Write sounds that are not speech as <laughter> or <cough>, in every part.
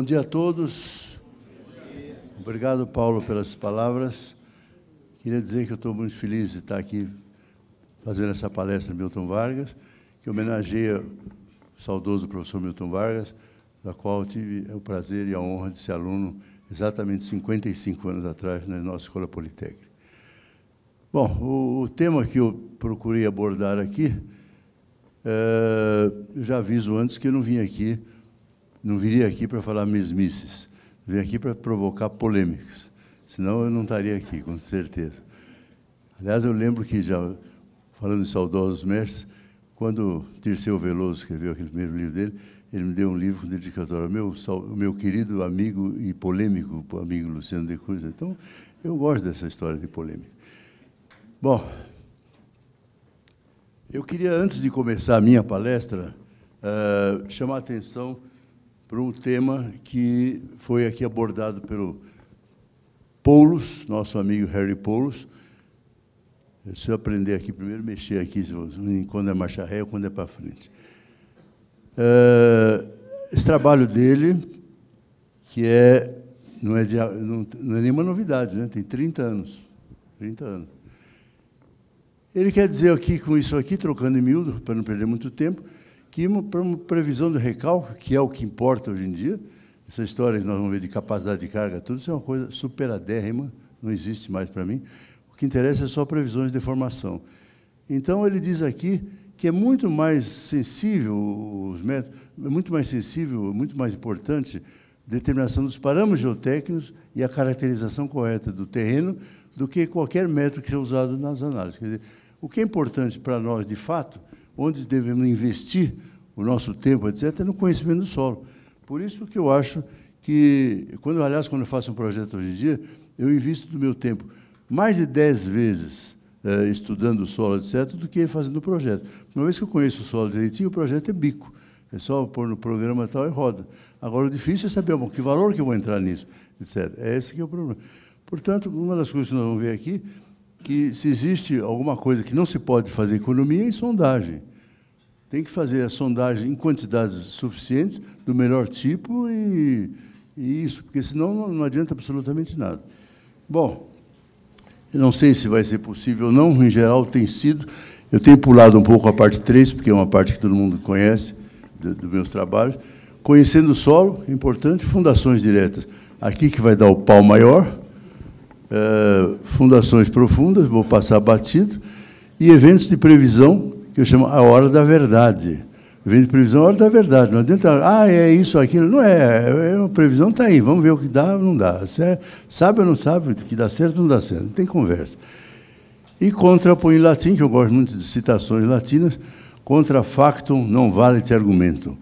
Bom dia a todos. Obrigado, Paulo, pelas palavras. Queria dizer que eu estou muito feliz de estar aqui fazendo essa palestra Milton Vargas, que homenageia o saudoso professor Milton Vargas, da qual eu tive o prazer e a honra de ser aluno exatamente 55 anos atrás na nossa Escola Politécnica. Bom, o, o tema que eu procurei abordar aqui, é, já aviso antes que eu não vim aqui não viria aqui para falar mesmices, vim aqui para provocar polêmicas, senão eu não estaria aqui, com certeza. Aliás, eu lembro que, já falando em saudosos mestres, quando Tirceu Veloso escreveu aquele primeiro livro dele, ele me deu um livro com dedicatório ao meu, meu querido amigo e polêmico amigo Luciano de Cruz. Então, eu gosto dessa história de polêmica. Bom, eu queria, antes de começar a minha palestra, uh, chamar a atenção para um tema que foi aqui abordado pelo Poulos, nosso amigo Harry Poulos. Se Eu aprender aqui primeiro, mexer aqui, quando é marcha ré ou quando é para frente. É, esse trabalho dele, que é não é, de, não, não é nenhuma novidade, né? tem 30 anos. 30 anos. Ele quer dizer aqui, com isso aqui, trocando em miúdo, para não perder muito tempo, que uma, uma previsão de recalque, que é o que importa hoje em dia, essa história que nós vamos ver de capacidade de carga, tudo isso é uma coisa superadérrima, não existe mais para mim. O que interessa é só previsões de deformação. Então, ele diz aqui que é muito mais sensível os métodos, é muito mais sensível, muito mais importante determinação dos parâmetros geotécnicos e a caracterização correta do terreno do que qualquer método que seja é usado nas análises. Quer dizer, o que é importante para nós, de fato, onde devemos investir o nosso tempo, etc., no conhecimento do solo. Por isso que eu acho que, quando, aliás, quando eu faço um projeto hoje em dia, eu invisto do meu tempo mais de dez vezes eh, estudando o solo, etc., do que fazendo o projeto. Uma vez que eu conheço o solo direitinho, o projeto é bico. É só pôr no programa tal e roda. Agora, o difícil é saber bom, que valor que eu vou entrar nisso, etc. É esse que é o problema. Portanto, uma das coisas que nós vamos ver aqui, que se existe alguma coisa que não se pode fazer economia, é em sondagem tem que fazer a sondagem em quantidades suficientes, do melhor tipo, e, e isso, porque senão não adianta absolutamente nada. Bom, eu não sei se vai ser possível ou não, em geral tem sido. Eu tenho pulado um pouco a parte 3, porque é uma parte que todo mundo conhece dos do meus trabalhos. Conhecendo o solo, é importante, fundações diretas. Aqui que vai dar o pau maior, eh, fundações profundas, vou passar batido, e eventos de previsão, que eu chamo a hora da verdade. Vem de previsão, a hora da verdade. Não adianta, ah, é isso, aquilo. Não é, é a previsão está aí, vamos ver o que dá ou não dá. Se é, sabe ou não sabe, que dá certo ou não dá certo. Não tem conversa. E põe em latim, que eu gosto muito de citações latinas, contra factum não vale te argumento.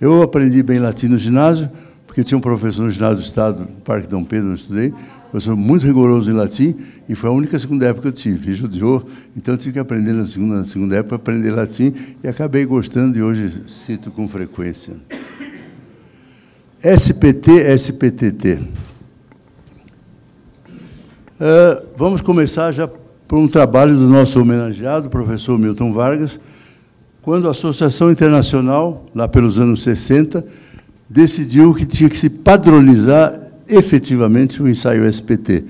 Eu aprendi bem latim no ginásio, porque tinha um professor no ginásio do Estado, no Parque Dom Pedro, onde eu estudei, professor muito rigoroso em latim, e foi a única segunda época que eu tive. judiou, então eu tive que aprender na segunda, na segunda época, aprender latim, e acabei gostando, e hoje cito com frequência. SPT, SPTT. Uh, ah, vamos começar já por um trabalho do nosso homenageado, professor Milton Vargas, quando a Associação Internacional, lá pelos anos 60, decidiu que tinha que se padronizar efetivamente o ensaio SPT.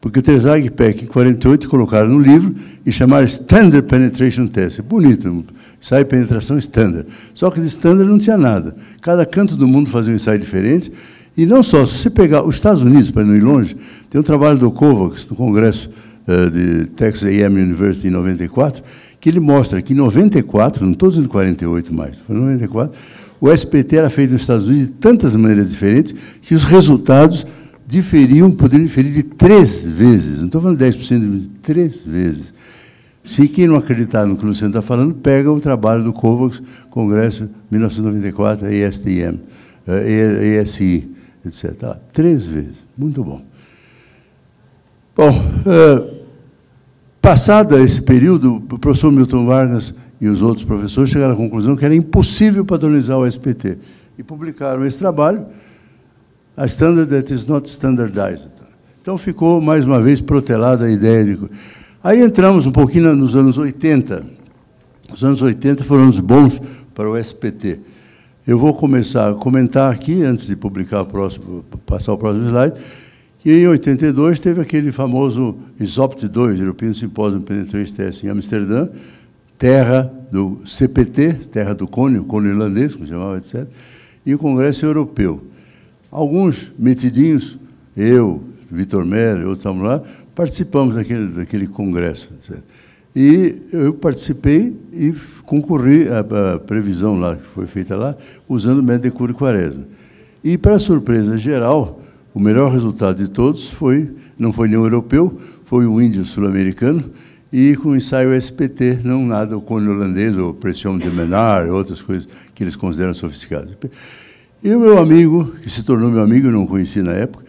Porque o Terzag e em 48 colocaram no livro e chamaram Standard Penetration Test. É bonito, né? ensaio de penetração standard. Só que de standard não tinha nada. Cada canto do mundo fazia um ensaio diferente. E não só, se você pegar os Estados Unidos, para não ir longe, tem um trabalho do Kovacs no Congresso eh, de Texas A&M University, em 94, que ele mostra que em 94, não estou dizendo 48 mais, foi 94, o SPT era feito nos Estados Unidos de tantas maneiras diferentes que os resultados diferiam, poderiam diferir de três vezes. Não estou falando de 10%, de três vezes. Se quem não acreditar no que o Luciano está falando, pega o trabalho do COVAX, Congresso 1994, ESTM, ESI, etc. três vezes. Muito bom. Bom, eh, passado esse período, o professor Milton Vargas e os outros professores chegaram à conclusão que era impossível padronizar o SPT. E publicaram esse trabalho, a standard that is not standardized. Então ficou, mais uma vez, protelada a ideia de... Aí entramos um pouquinho nos anos 80. Os anos 80 foram os bons para o SPT. Eu vou começar a comentar aqui, antes de publicar o próximo, passar o próximo slide, que em 82 teve aquele famoso ISOPT 2, European Symposium Penetration Test, em Amsterdã, terra do CPT, terra do Cone, o Cone irlandês, como chamava, etc., e o Congresso Europeu. Alguns metidinhos, eu, Vitor Mello, outros estamos lá, participamos daquele, daquele congresso, etc. E eu participei e concorri à, à previsão lá que foi feita lá, usando Medecur e Quaresma. E, para surpresa geral, o melhor resultado de todos foi, não foi nenhum europeu, foi um índio sul-americano, e com o ensaio SPT, não nada o cone holandês, ou pressão de Menard, outras coisas que eles consideram sofisticadas. E o meu amigo, que se tornou meu amigo, eu não conheci na época,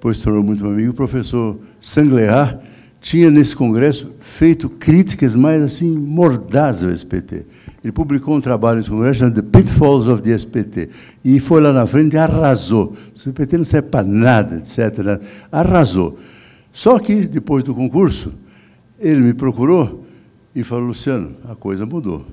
pois se tornou muito meu amigo, o professor Sanglear, tinha nesse congresso feito críticas mais assim mordazes ao SPT. Ele publicou um trabalho nesse congresso chamado The Pitfalls of the SPT e foi lá na frente e arrasou. O SPT não serve para nada, etc. Arrasou. Só que depois do concurso, ele me procurou e falou: Luciano, a coisa mudou.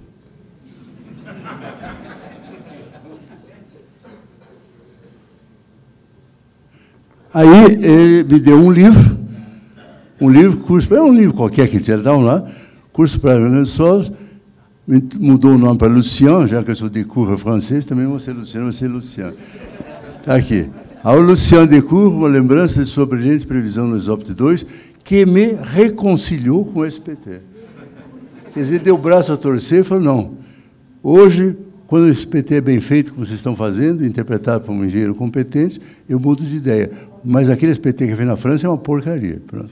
Aí ele me deu um livro, um livro, curso, é um livro qualquer que tinha, dá um lá, curso para Grandes Solos, mudou o nome para Lucien, já que eu sou de curva francês, também vou ser Lucien, vou ser Lucien. Está aqui. Ao Lucien de Curva, uma lembrança de sua brilhante previsão no Exopte 2 que me reconciliou com o SPT. Quer dizer, ele deu o braço a torcer e falou: não, hoje, quando o SPT é bem feito, como vocês estão fazendo, interpretado por um engenheiro competente, eu mudo de ideia. Mas aquele SPT que vem na França é uma porcaria. Pronto.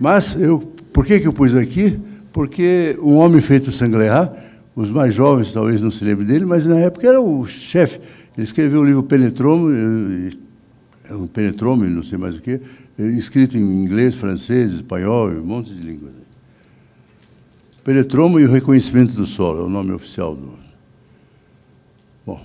Mas eu, por que, que eu pus aqui? Porque um homem feito Sanglear, os mais jovens talvez não se lembrem dele, mas na época era o chefe. Ele escreveu o livro Penetromo, eh, é um penetrômetro, não sei mais o que, escrito em inglês, francês, espanhol, um monte de línguas. Peretromo e o reconhecimento do solo, é o nome oficial do. Bom.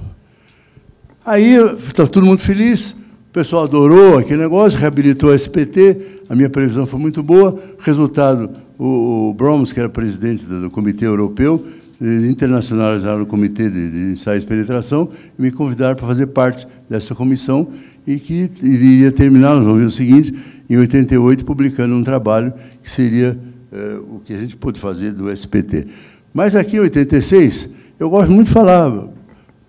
Aí está todo mundo feliz, o pessoal adorou aquele negócio, reabilitou a SPT, a minha previsão foi muito boa. Resultado, o, o Broms, que era presidente do, do Comitê Europeu, eh, internacionalizaram o Comitê de, de Ensaios e Penetração e me convidaram para fazer parte dessa comissão e que iria terminar, nós vamos ver o seguinte, em 88, publicando um trabalho que seria é, o que a gente pôde fazer do SPT. Mas aqui em 86, eu gosto muito de falar.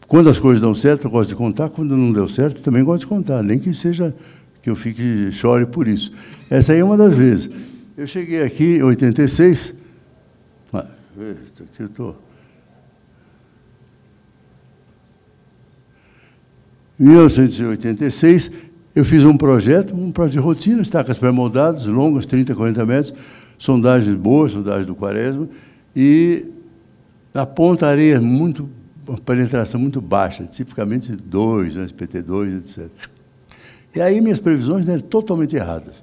Quando as coisas dão certo, eu gosto de contar. Quando não deu certo, também gosto de contar, nem que seja que eu fique chore por isso. Essa aí é uma das vezes. Eu cheguei aqui em 86, Eita, aqui eu estou. Em 1986, eu fiz um projeto, um projeto de rotina, estacas pré-moldadas, longas, 30, 40 metros, sondagens boas, sondagens do Quaresma, e na ponta areia muito, uma penetração muito baixa, tipicamente 2, né, PT2, etc. E aí minhas previsões eram totalmente erradas.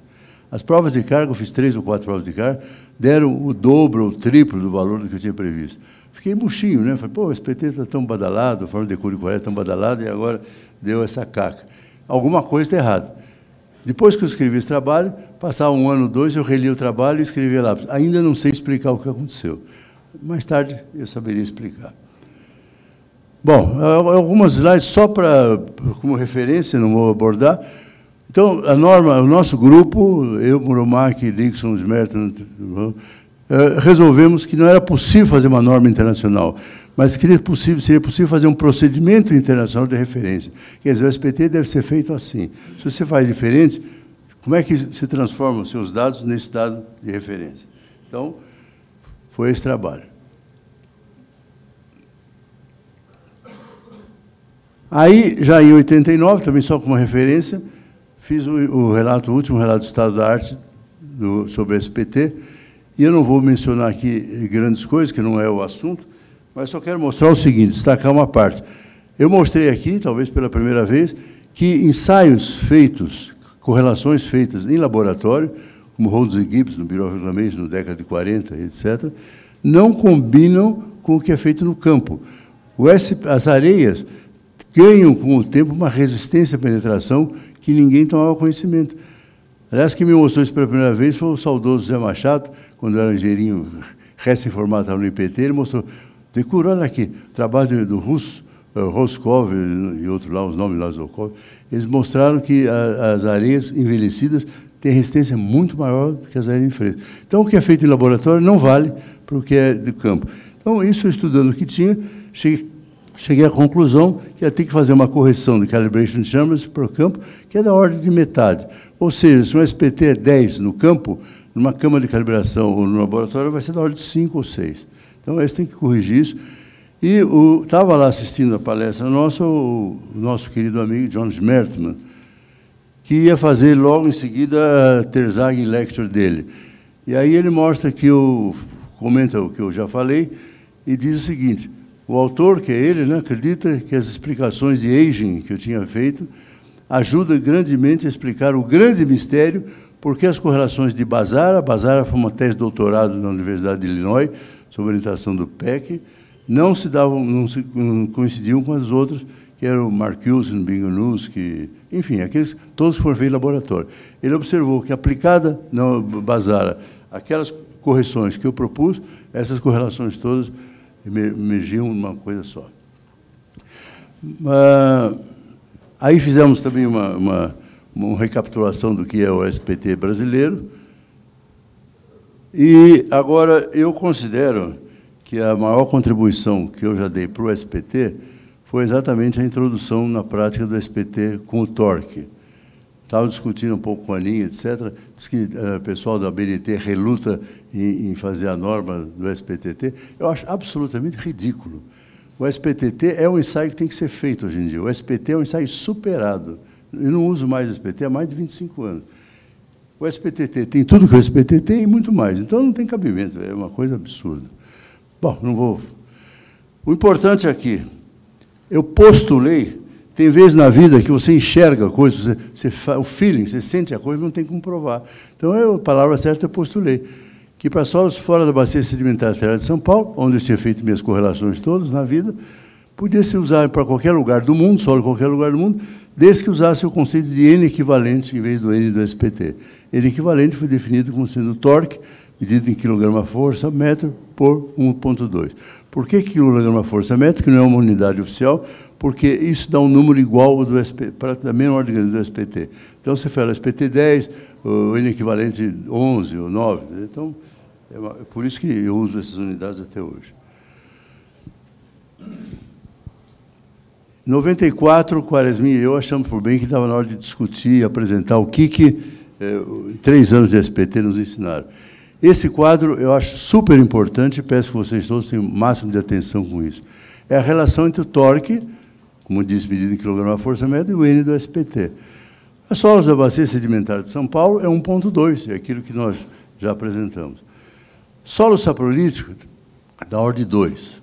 As provas de carga, eu fiz três ou quatro provas de carga, deram o dobro ou o triplo do valor do que eu tinha previsto. Fiquei murchinho, né? Falei, pô, o SPT está tão badalado, a forma de Curio Coreia é tão badalada, e agora deu essa caca. Alguma coisa está errada. Depois que eu escrevi esse trabalho, passava um ano, dois, eu reli o trabalho e escrevi lá. Ainda não sei explicar o que aconteceu. Mais tarde eu saberia explicar. Bom, algumas slides só para como referência, não vou abordar, então, a norma, o nosso grupo, eu, Muromac, Dixon, Smerton, eh, resolvemos que não era possível fazer uma norma internacional, mas que seria possível fazer um procedimento internacional de referência. Quer dizer, o SPT deve ser feito assim. Se você faz diferente, como é que se transformam os seus dados nesse dado de referência? Então, foi esse trabalho. Aí, já em 89, também só como referência, Fiz o, o relato, o último relato do Estado da Arte do, sobre o SPT, e eu não vou mencionar aqui grandes coisas, que não é o assunto, mas só quero mostrar o seguinte, destacar uma parte. Eu mostrei aqui, talvez pela primeira vez, que ensaios feitos, correlações feitas em laboratório, como Rhodes e Gibbs, no Bureau of Reclamation, na década de 40, etc., não combinam com o que é feito no campo. As areias ganham, com o tempo, uma resistência à penetração que ninguém tomava conhecimento. Aliás, quem me mostrou isso pela primeira vez foi o saudoso Zé Machado, quando eu era engenheirinho recém-formado, estava no IPT, ele mostrou, decura, olha aqui, trabalho do russo, eh, Roskov e outro lá, os nomes lá, Zolkov, eles mostraram que as areias envelhecidas têm resistência muito maior do que as areias frescas. Então, o que é feito em laboratório não vale para o que é de campo. Então, isso eu estudando o que tinha, cheguei cheguei à conclusão que ia ter que fazer uma correção de calibration chambers para o campo, que é da ordem de metade. Ou seja, se um SPT é 10 no campo, numa cama de calibração ou no laboratório vai ser da ordem de 5 ou 6. Então, eles têm que corrigir isso. E estava lá assistindo a palestra nossa o, o nosso querido amigo John Smertman, que ia fazer logo em seguida a Terzag Lecture dele. E aí ele mostra que eu comenta o que eu já falei e diz o seguinte: o autor, que é ele, né, acredita que as explicações de Eijin que eu tinha feito ajudam grandemente a explicar o grande mistério porque as correlações de Bazara, Bazara foi uma tese de doutorado na Universidade de Illinois, sob orientação do PEC, não se davam, não se coincidiam com as outras, que eram Marcuse, que enfim, aqueles todos foram feitos em laboratório. Ele observou que aplicada na Bazara, aquelas correções que eu propus, essas correlações todas emergiam numa coisa só. Ah, aí fizemos também uma, uma, uma, recapitulação do que é o SPT brasileiro. E agora eu considero que a maior contribuição que eu já dei para o SPT foi exatamente a introdução na prática do SPT com o torque. Estava discutindo um pouco com a linha, etc. Diz que eh, o uh, pessoal da BNT reluta em, em, fazer a norma do SPTT. Eu acho absolutamente ridículo. O SPTT é um ensaio que tem que ser feito hoje em dia. O SPT é um ensaio superado. Eu não uso mais o SPT há mais de 25 anos. O SPTT tem tudo que o sptt tem e muito mais. Então não tem cabimento, é uma coisa absurda. Bom, não vou. O importante aqui, é eu postulei tem vezes na vida que você enxerga coisas, você, você, o feeling, você sente a coisa, não tem como provar. Então, eu, a palavra certa eu postulei que para solos fora da bacia sedimentar terra de São Paulo, onde eu tinha feito minhas correlações todas na vida, podia se usar para qualquer lugar do mundo, solo qualquer lugar do mundo, desde que usasse o conceito de N equivalente em vez do N do SPT. N equivalente foi definido como sendo o torque medida em quilograma-força, metro por 1,2. Por que quilograma-força metro, que não é uma unidade oficial? Porque isso dá um número igual ao do SP, da mesma ordem do SPT. Então, você fala SPT 10, o N equivalente 11 ou 9. Né? Então, é uma, é por isso que eu uso essas unidades até hoje. 94, Quaresmin e eu achamos por bem que estava na hora de discutir e apresentar o que, que eh, três anos de SPT nos ensinaram. Esse quadro eu acho super importante, peço que vocês todos tenham o máximo de atenção com isso. É a relação entre o torque, como diz medida em quilograma força média, e o N do SPT. As solas da bacia sedimentar de São Paulo é 1,2, é aquilo que nós já apresentamos. Solo saprolítico, da ordem 2.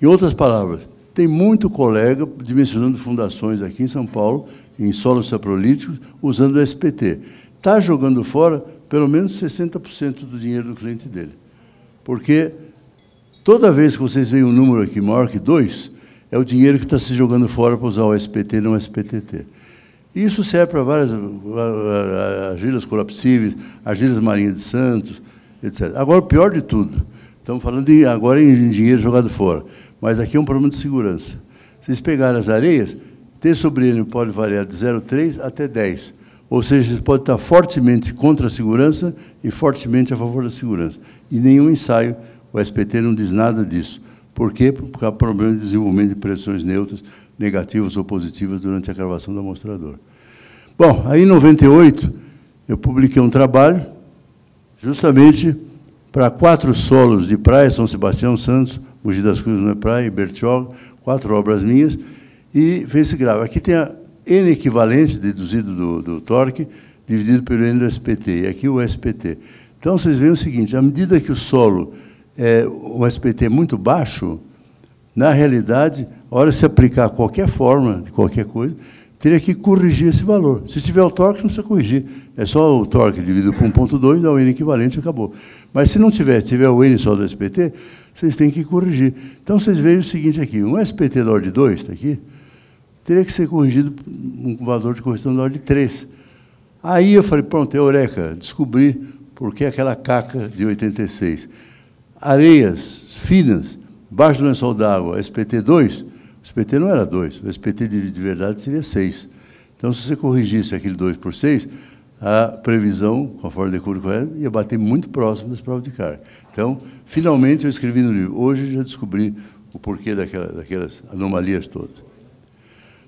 Em outras palavras, tem muito colega dimensionando fundações aqui em São Paulo, em solos saprolíticos, usando o SPT. Está jogando fora pelo menos 60% do dinheiro do cliente dele. Porque toda vez que vocês veem um número aqui maior que 2, é o dinheiro que está se jogando fora para usar o SPT e não o SPTT. Isso serve para várias argilas colapsíveis, argilas marinha de santos, etc. Agora, o pior de tudo, estamos falando de, agora em dinheiro jogado fora, mas aqui é um problema de segurança. Vocês pegarem as areias, T sobre N pode variar de 0,3 até 10. Ou seja, você pode estar fortemente contra a segurança e fortemente a favor da segurança. E nenhum ensaio, o SPT não diz nada disso. Por quê? Por causa do problema de desenvolvimento de pressões neutras, negativas ou positivas, durante a gravação do amostrador. Bom, aí em 98, eu publiquei um trabalho justamente para quatro solos de praia, São Sebastião, Santos, Mogi das Cruzes não é praia, e Bertioga, quatro obras minhas, e fez esse grave. Aqui tem a N equivalente deduzido do, do torque, dividido pelo N do SPT, e aqui o SPT. Então, vocês veem o seguinte, à medida que o solo é um SPT é muito baixo, na realidade, a hora de se aplicar qualquer forma, de qualquer coisa, teria que corrigir esse valor. Se tiver o torque, não precisa corrigir. É só o torque dividido por 1.2, dá o N equivalente e acabou. Mas se não tiver, tiver o N só do SPT, vocês têm que corrigir. Então, vocês veem o seguinte aqui, um SPT da ordem 2, está aqui, teria que ser corrigido um valor de correção da ordem de 3. Aí eu falei, pronto, eureka, descobri por que aquela caca de 86. Areias finas, baixo do lençol d'água, SPT 2, o SPT não era 2, o SPT de, verdade seria 6. Então, se você corrigisse aquele 2 por 6, a previsão, conforme decuro correto, ia bater muito próximo das provas de carga. Então, finalmente eu escrevi no livro. Hoje já descobri o porquê daquelas, daquelas anomalias todas.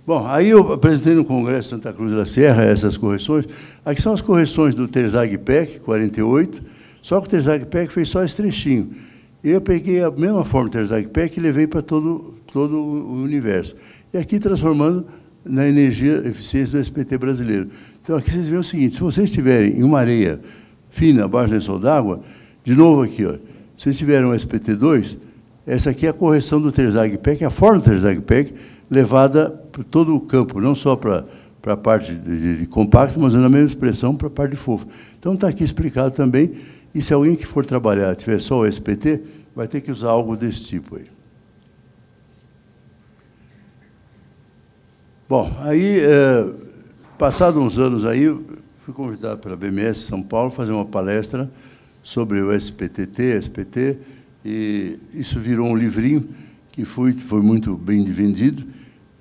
Bom, aí eu apresentei no Congresso Santa Cruz da Serra essas correções. Aqui são as correções do Terzag PEC, 48, só que o Terzag PEC fez só esse trechinho. Eu peguei a mesma forma do Terzag PEC e levei para todo, todo o universo. E aqui transformando na energia eficiência do SPT brasileiro. Então, aqui vocês veem o seguinte, se vocês estiverem em uma areia fina, abaixo do lençol d'água, de novo aqui, ó, se vocês tiverem um SPT2, essa aqui é a correção do Terzag PEC, é a forma do Terzag PEC, levada todo o campo, não só para para a parte de, de, compacto, mas na mesma expressão para a parte de fofo. Então está aqui explicado também. E se alguém que for trabalhar tiver só o SPT, vai ter que usar algo desse tipo aí. Bom, aí, é, uns anos aí, fui convidado pela BMS São Paulo fazer uma palestra sobre o SPTT, SPT, e isso virou um livrinho que foi, foi muito bem vendido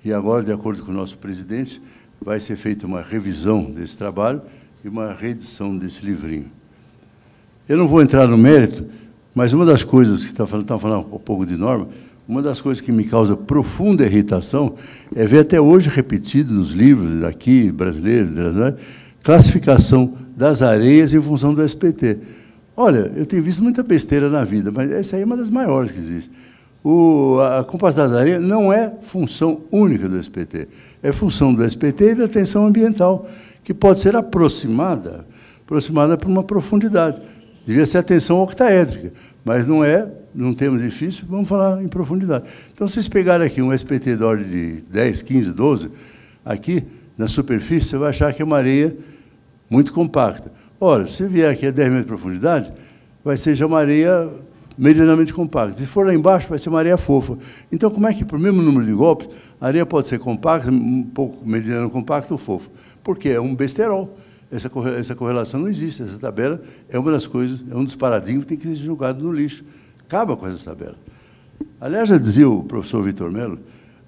e agora, de acordo com o nosso presidente, vai ser feita uma revisão desse trabalho e uma reedição desse livrinho. Eu não vou entrar no mérito, mas uma das coisas que está falando, está falando um pouco de norma, uma das coisas que me causa profunda irritação é ver até hoje repetido nos livros aqui, brasileiros, brasileiros classificação das areias em função do SPT. Olha, eu tenho visto muita besteira na vida, mas essa aí é uma das maiores que existe o, a areia não é função única do SPT, é função do SPT e da atenção ambiental, que pode ser aproximada, aproximada por uma profundidade. Devia ser atenção octaédrica, mas não é, não temos difícil, vamos falar em profundidade. Então, se vocês pegarem aqui um SPT da ordem de 10, 15, 12, aqui na superfície você vai achar que é uma areia muito compacta. Ora, se vier aqui a 10 metros de profundidade, vai ser já uma areia medianamente compacta. Se for lá embaixo, vai ser uma areia fofa. Então, como é que, para o mesmo número de golpes, a areia pode ser compacta, um pouco mediano compacta ou fofa? Porque é um besterol. Essa, essa correlação não existe. Essa tabela é uma das coisas, é um dos paradigmas que tem que ser julgado no lixo. Acaba com essa tabela. Aliás, já dizia o professor Vitor Melo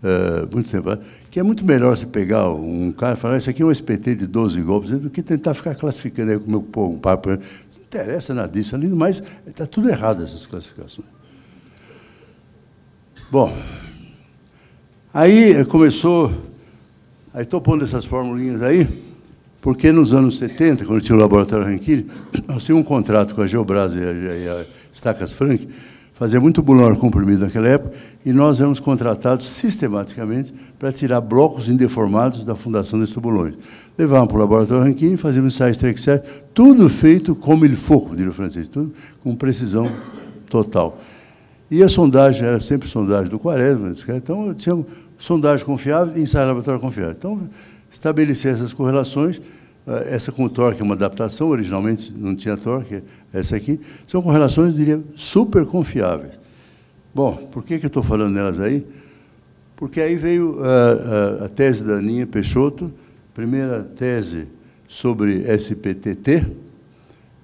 Uh, muito tempo, né? que é muito melhor você pegar um cara e falar, isso aqui é um SPT de 12 golpes, do que tentar ficar classificando aí meu povo um papo. Né? Não interessa nada disso, além do mais, está tudo errado essas classificações. Bom, aí começou, aí estou pondo essas formulinhas aí, porque nos anos 70, quando tinha o laboratório Ranquilho, nós tínhamos um contrato com a Geobras e a, e a Stacas Frank, fazia muito bular comprimido naquela época, e nós éramos contratados sistematicamente para tirar blocos indeformados da fundação desses tubulões. Levavam para o laboratório Ranquini, faziam ensaios Trexer, tudo feito como ele for, diria o francês, tudo com precisão total. E a sondagem era sempre sondagem do Quaresma, então eu tinha sondagem confiável e ensaio laboratório confiável. Então, estabelecer essas correlações é, essa com torque é uma adaptação, originalmente não tinha torque, essa aqui, são correlações, eu diria, super confiáveis. Bom, por que, que eu estou falando nelas aí? Porque aí veio a, é, a, é, a tese da Aninha Peixoto, primeira tese sobre SPTT.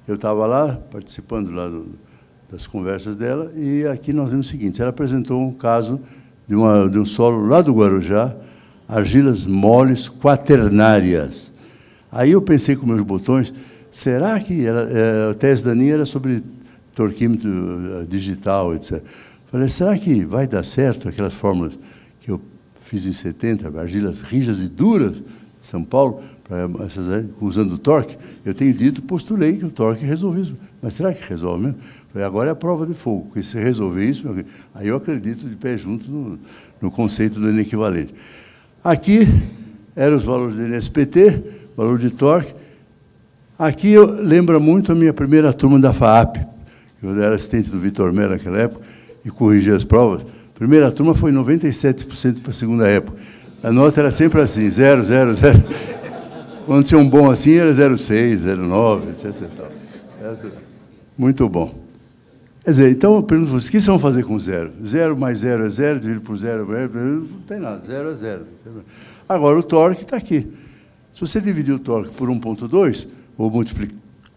Eu estava lá, participando lá do, das conversas dela, e aqui nós vemos o seguinte, ela apresentou um caso de, uma, de um solo lá do Guarujá, argilas moles quaternárias Aí eu pensei com meus botões, será que ela, é, a tese da Aninha era sobre torquímetro é, digital, etc. Falei, será que vai dar certo aquelas fórmulas que eu fiz em 70, argilas rijas e duras de São Paulo, essas, usando o torque? Eu tenho dito, postulei que o torque resolve isso. Mas será que resolve mesmo? Falei, agora é a prova de fogo, porque se resolver isso, aí eu acredito de pé junto no, no conceito do inequivalente. Aqui eram os valores do NSPT, valor de torque. Aqui lembra muito a minha primeira turma da FAAP. Eu era assistente do Vitor Mera naquela época e corrigia as provas. Primeira turma foi 97% para a segunda época. A nota era sempre assim, 0, 0, 0. Quando tinha um bom assim, era 0,6, 0,9, etc. Muito bom. Quer dizer, então eu pergunto vocês, o que vocês vão fazer com zero? Zero mais zero é zero, dividido por zero, é não tem nada, zero é zero. Agora o torque está aqui. Se você dividir o torque por 1,2, ou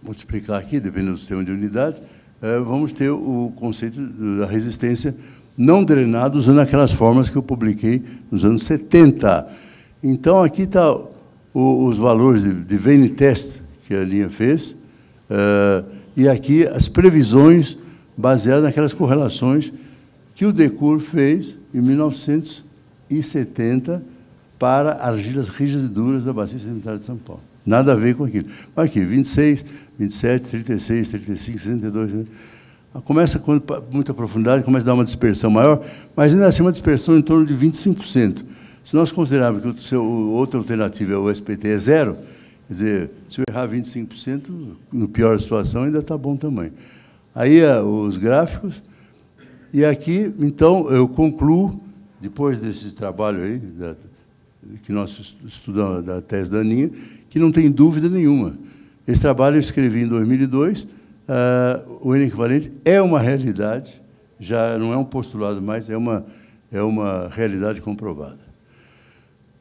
multiplicar aqui, dependendo do sistema de unidade, eh, vamos ter o conceito da resistência não drenada, usando aquelas formas que eu publiquei nos anos 70. Então, aqui estão tá os valores de Vane Test, que a linha fez, eh, e aqui as previsões baseadas naquelas correlações que o Decour fez em 1970, para argilas rígidas e duras da bacia sedimentar de São Paulo. Nada a ver com aquilo. Mas aqui, 26, 27, 36, 35, 62. Né? Ah, começa com muita profundidade, começa a dar uma dispersão maior, mas ainda assim uma dispersão em torno de 25%. Se nós considerarmos que o seu, outra alternativa é o SPT é zero, quer dizer, se eu errar 25%, no pior situação ainda está bom também. Aí ah, os gráficos, e aqui, então, eu concluo, depois desse trabalho aí, que nós estudamos, da tese da Aninha, que não tem dúvida nenhuma. Esse trabalho eu escrevi em 2002, uh, ah, o N equivalente é uma realidade, já não é um postulado mais, é uma, é uma realidade comprovada.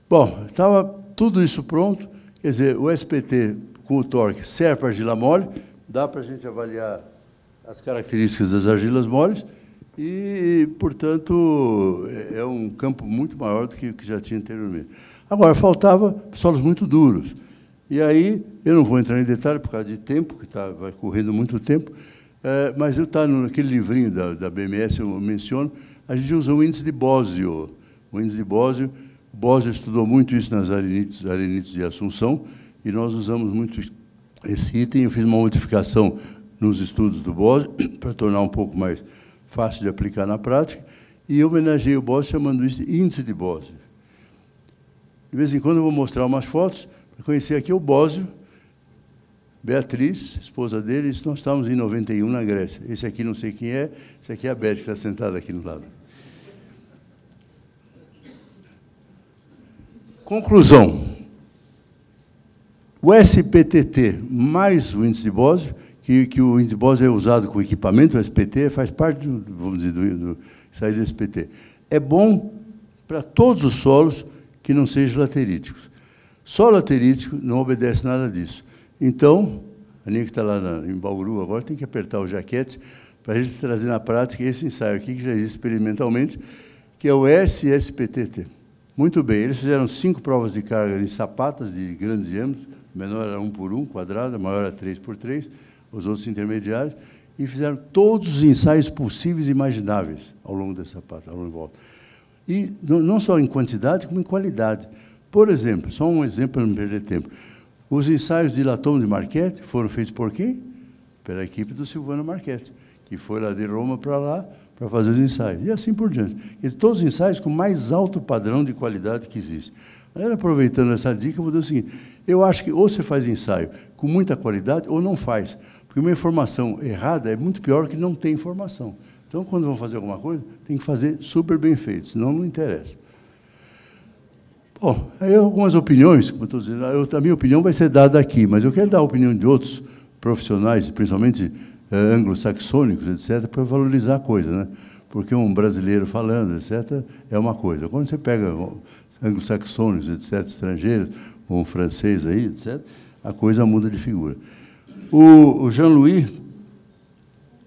Bom, estava tudo isso pronto, quer dizer, o SPT com o torque serve para argila mole, dá para a gente avaliar as características das argilas moles, e, portanto, é, é um campo muito maior do que o que já tinha anteriormente. Agora, faltava solos muito duros. E aí, eu não vou entrar em detalhe por causa de tempo, que tá, vai correndo muito tempo, é, mas eu tá naquele livrinho da, da BMS, eu menciono, a gente usa o índice de Bósio. O índice de Bósio, Bósio estudou muito isso nas arenites, arenites de Assunção, e nós usamos muito esse item. Eu fiz uma modificação nos estudos do Bósio <coughs> para tornar um pouco mais fácil de aplicar na prática, e homenageei o Bose chamando isso de índice de Bose. De vez em quando eu vou mostrar umas fotos para conhecer aqui o Bósio, Beatriz, esposa dele, isso nós estávamos em 91 na Grécia. Esse aqui não sei quem é, esse aqui é a Beth, que está sentada aqui no lado. Conclusão. O SPTT mais o índice de Bósio que, que o Indibos é usado com equipamento, o SPT, faz parte, do, vamos dizer, do, do, sair do SPT. É bom para todos os solos que não sejam lateríticos. Só laterítico não obedece nada disso. Então, a Aninha que está lá na, em Bauru agora tem que apertar o jaquete para a gente trazer na prática esse ensaio aqui, que já existe experimentalmente, que é o SSPTT. Muito bem, eles fizeram cinco provas de carga em sapatas de grandes diâmetro, menor era um por um, quadrada, maior era três por três, os outros intermediários, e fizeram todos os ensaios possíveis e imagináveis ao longo dessa parte, ao longo de volta. E não só em quantidade, como em qualidade. Por exemplo, só um exemplo para não perder tempo. Os ensaios de Latom de Marquette foram feitos por quem? Pela equipe do Silvano Marquette, que foi lá de Roma para lá para fazer os ensaios. E assim por diante. E todos os ensaios com o mais alto padrão de qualidade que existe. aproveitando essa dica, eu vou dizer o seguinte: eu acho que ou você faz ensaio com muita qualidade ou não faz. Porque uma informação errada é muito pior que não ter informação. Então, quando vão fazer alguma coisa, tem que fazer super bem feito, senão não interessa. Bom, aí algumas opiniões, como estou dizendo, a minha opinião vai ser dada aqui, mas eu quero dar a opinião de outros profissionais, principalmente eh, anglo-saxônicos, etc., para valorizar a coisa, né? Porque um brasileiro falando, etc., é uma coisa. Quando você pega anglo-saxônicos, etc., estrangeiros, ou um francês aí, etc., a coisa muda de figura. O Jean-Louis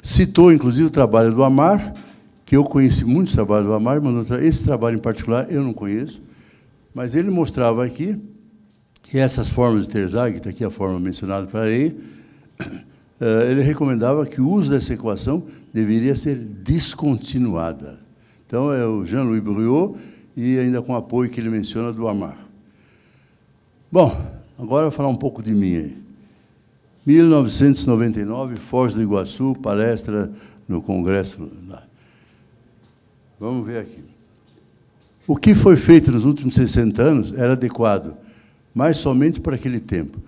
citou, inclusive, o trabalho do Amar, que eu conheci muitos trabalhos do Amar, mas esse trabalho em particular eu não conheço, mas ele mostrava aqui que essas formas de Terzag, que está aqui a forma mencionada para ele, <coughs> eh, ele recomendava que o uso dessa equação deveria ser descontinuada. Então, é o Jean-Louis Briot e ainda com o apoio que ele menciona do Amar. Bom, agora eu vou falar um pouco de mim aí. 1999, Foz do Iguaçu, palestra no Congresso. Vamos ver aqui. O que foi feito nos últimos 60 anos era adequado, mas somente para aquele tempo.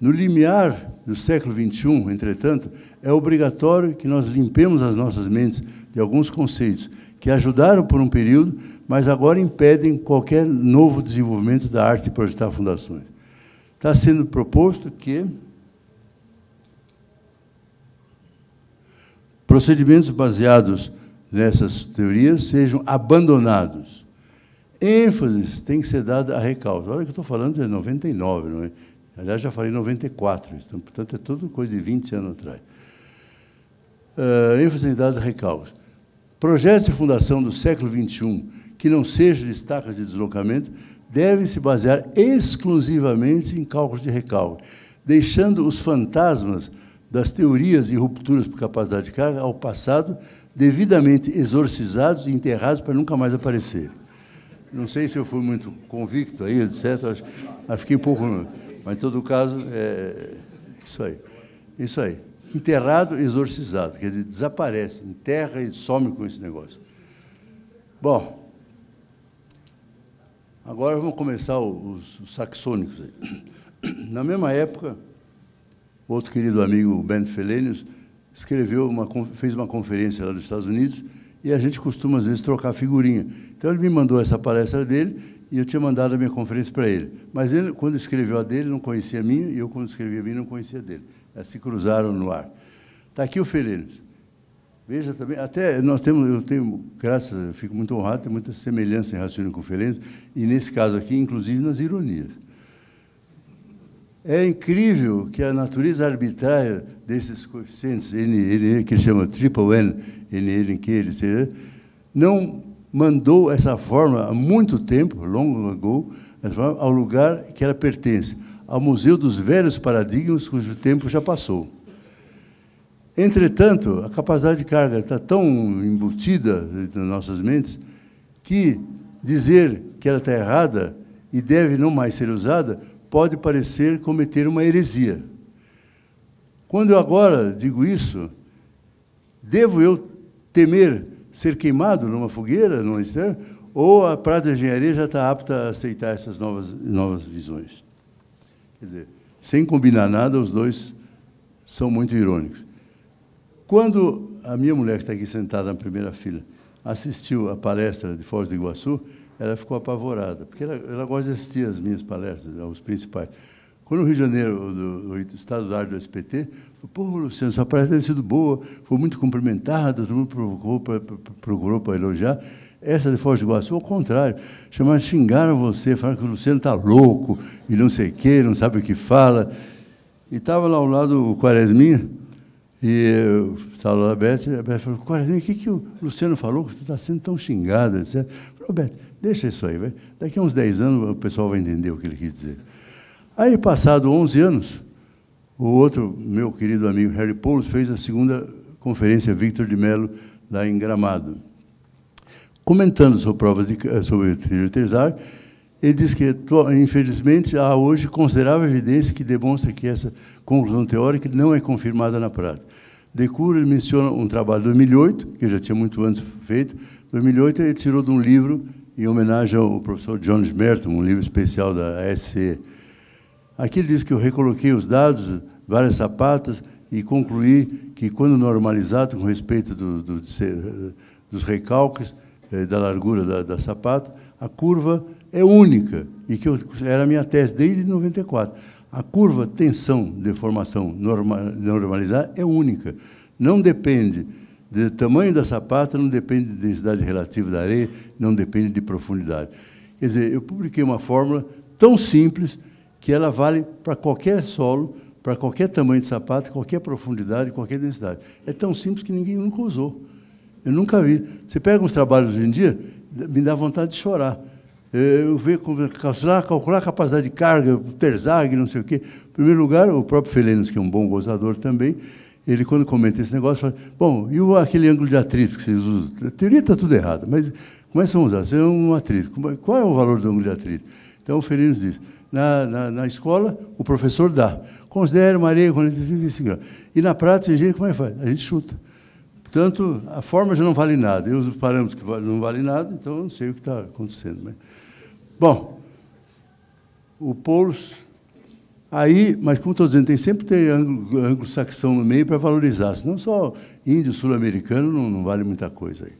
No limiar do século XXI, entretanto, é obrigatório que nós limpemos as nossas mentes de alguns conceitos que ajudaram por um período, mas agora impedem qualquer novo desenvolvimento da arte de projetar fundações. Está sendo proposto que procedimentos baseados nessas teorias sejam abandonados. ênfase tem que ser dada a recausa. Olha que eu estou falando de é 99, não é? Aliás, já falei 94, então, portanto, é toda coisa de 20 anos atrás. Uh, ênfase em é dada a recausa. Projetos de fundação do século XXI que não sejam de estacas de deslocamento devem se basear exclusivamente em cálculos de recaudo, deixando os fantasmas das teorias e rupturas por capacidade de carga ao passado, devidamente exorcizados e enterrados para nunca mais aparecer. Não sei se eu fui muito convicto aí, etc. Acho, acho que um pouco. Mas, em todo caso, é isso aí. Isso aí. Enterrado, exorcizado. Quer dizer, desaparece, enterra e some com esse negócio. Bom, agora vamos começar os, os saxônicos. Aí. Na mesma época outro querido amigo, Ben Felenius, escreveu uma, fez uma conferência lá nos Estados Unidos e a gente costuma, às vezes, trocar figurinha. Então, ele me mandou essa palestra dele e eu tinha mandado a minha conferência para ele. Mas ele, quando escreveu a dele, não conhecia a minha, e eu, quando escrevi a minha, não conhecia a dele. Elas se cruzaram no ar. Está aqui o Felênios. Veja também, até nós temos, eu tenho, graças, eu fico muito honrado, tem muita semelhança em raciocínio com o Felênios, e nesse caso aqui, inclusive nas ironias. É incrível que a natureza arbitrária desses coeficientes, N, N, que chama triple N, N, N, que eles, não mandou essa forma há muito tempo, long ago, ao lugar que ela pertence, ao Museu dos Velhos Paradigmas, cujo tempo já passou. Entretanto, a capacidade de carga está tão embutida nas nossas mentes que dizer que ela está errada e deve não mais ser usada pode parecer cometer uma heresia. Quando eu agora digo isso, devo eu temer ser queimado numa fogueira, numa estrela, ou a Prata de Engenharia já está apta a aceitar essas novas, novas visões? Quer dizer, sem combinar nada, os dois são muito irônicos. Quando a minha mulher, que está aqui sentada na primeira fila, assistiu à palestra de Foz do Iguaçu, ela ficou apavorada, porque ela, ela gosta de assistir as minhas palestras, né, os principais. Quando o Rio de Janeiro, do, do Estado do do SPT, falou, pô, Luciano, sua palestra deve sido boa, foi muito cumprimentada, todo mundo provocou, pra, procurou para elogiar. Essa de Foz do Iguaçu, ao contrário, chamaram, xingaram você, falaram que o Luciano está louco e não sei o quê, não sabe o que fala. E estava lá ao lado o Quaresminha, e eu, Saulo Labete, a Beth falou, Quaresminha, o que, que o Luciano falou que você está sendo tão xingado? Etc. Roberto, deixa isso aí, vai. daqui a uns 10 anos o pessoal vai entender o que ele quis dizer. Aí, passado 11 anos, o outro, meu querido amigo Harry Poulos, fez a segunda conferência Victor de Mello, lá em Gramado. Comentando sobre provas de, eh, sobre terceirização, ele diz que, infelizmente, há hoje considerável evidência que demonstra que essa conclusão teórica não é confirmada na prática. Decour ele menciona um trabalho de 2008, que já tinha muito antes feito. 2008 ele tirou de um livro em homenagem ao professor John Merton, um livro especial da SCE. Aqui ele diz que eu recoloquei os dados, várias sapatas, e concluí que, quando normalizado com respeito do, do, dos recalques eh, da largura da, da sapata, a curva é única, e que eu, era a minha tese desde 94. A curva tensão-deformação normalizada é única. Não depende do tamanho da sapata, não depende da densidade relativa da areia, não depende de profundidade. Quer dizer, eu publiquei uma fórmula tão simples que ela vale para qualquer solo, para qualquer tamanho de sapato, qualquer profundidade, qualquer densidade. É tão simples que ninguém nunca usou. Eu nunca vi. Você pega uns trabalhos hoje em dia, me dá vontade de chorar. Eh, eu ver como é calcular, calcular a capacidade de carga, o terzag, não sei o quê. Em primeiro lugar, o próprio Felenos, que é um bom gozador também, ele, quando comenta esse negócio, fala: bom, e aquele ângulo de atrito que vocês usam? A teoria está tudo errada, mas começam a usar. Você é um atrito. É, qual é o valor do ângulo de atrito? Então, o Felinos diz: na, na, na, escola, o professor dá. Considere uma areia 45 graus. E na prática, a gente, como é que faz? A gente chuta. Portanto, a forma já não vale nada. Eu uso parâmetros que não valem nada, então eu não sei o que está acontecendo. Mas... Né? Bom, o Poulos. Aí, mas como estou dizendo, tem sempre que ter anglo-saxão no meio para valorizar, senão só índio sul-americano não, não, vale muita coisa. Aí.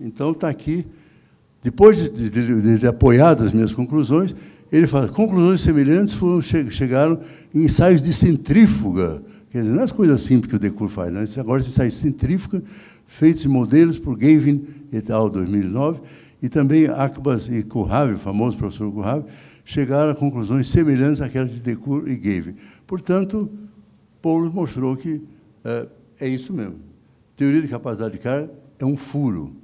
Então está aqui. Depois de, de, de, apoiado apoiar as minhas conclusões, ele fala: conclusões semelhantes foram, chegaram em ensaios de centrífuga Quer dizer, não é as coisas simples que o Decour faz, não. Isso agora se sai centrífuga, feitos modelos por Gavin et al. 2009, e também Akbas e Kuhavi, o famoso professor Kuhavi, chegaram a conclusões semelhantes àquelas de Decour e Gavin. Portanto, Paulo mostrou que é, é isso mesmo. Teoria de capacidade de carga é um furo.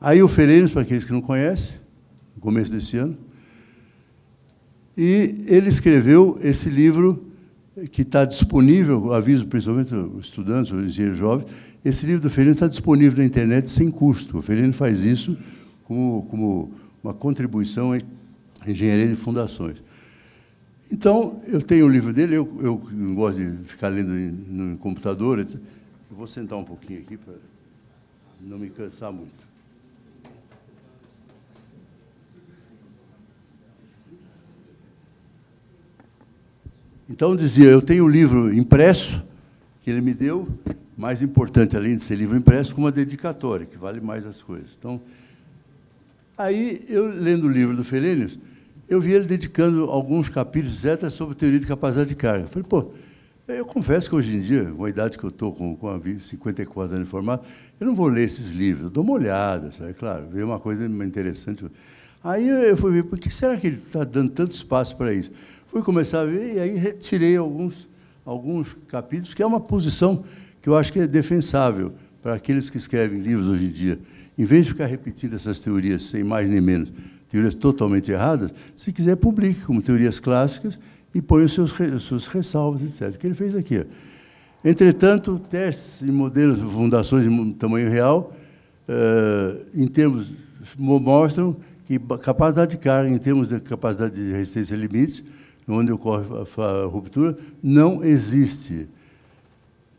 Aí o Ferreiros, para aqueles que não conhecem, no começo desse ano, e ele escreveu esse livro que está disponível, aviso principalmente estudantes, engenheiros jovens, esse livro do Felino está disponível na internet sem custo. O Felino faz isso como, como uma contribuição em engenharia de fundações. Então, eu tenho o livro dele, eu, eu gosto de ficar lendo no computador. Eu vou sentar um pouquinho aqui para não me cansar muito. Então dizia, eu tenho um livro impresso que ele me deu, mais importante além de ser livro impresso, com uma dedicatória, que vale mais as coisas. Então, aí eu lendo o livro do Felênios, eu vi ele dedicando alguns capítulos etc, sobre teoria de capacidade de carga. Eu falei, pô, eu confesso que hoje em dia, com a idade que eu estou, com, com a 54 anos de formado, eu não vou ler esses livros, eu dou uma olhada, sabe? Claro, ver uma coisa interessante. Aí eu fui ver, por que será que ele está dando tanto espaço para isso? Fui começar a ver e aí retirei alguns, alguns capítulos, que é uma posição que eu acho que é defensável para aqueles que escrevem livros hoje em dia. Em vez de ficar repetindo essas teorias, sem mais nem menos, teorias totalmente erradas, se quiser, publique como teorias clássicas e põe os seus, os seus ressalvas, etc. O que ele fez aqui. Entretanto, testes e modelos, fundações de tamanho real, eh, em termos mostram que capacidade de carga, em termos de capacidade de resistência a limites, onde ocorre a, ruptura, não existe.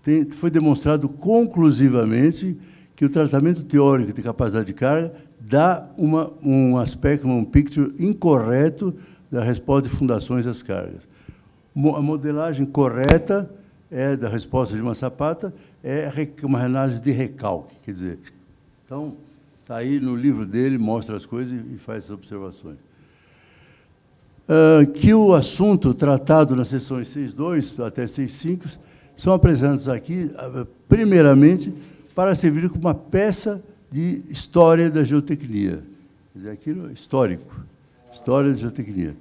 Tem, foi demonstrado conclusivamente que o tratamento teórico de capacidade de carga dá uma, um aspecto, um picture incorreto da resposta de fundações às cargas. A modelagem correta é da resposta de uma sapata é uma análise de recalque, quer dizer. Então, está aí no livro dele, mostra as coisas e faz as observações. Ah, que o assunto tratado nas sessões 6.2 até 6.5 são apresentados aqui, ah, primeiramente, para servir como uma peça de história da geotecnia. Quer dizer, aquilo é histórico, história da geotecnia.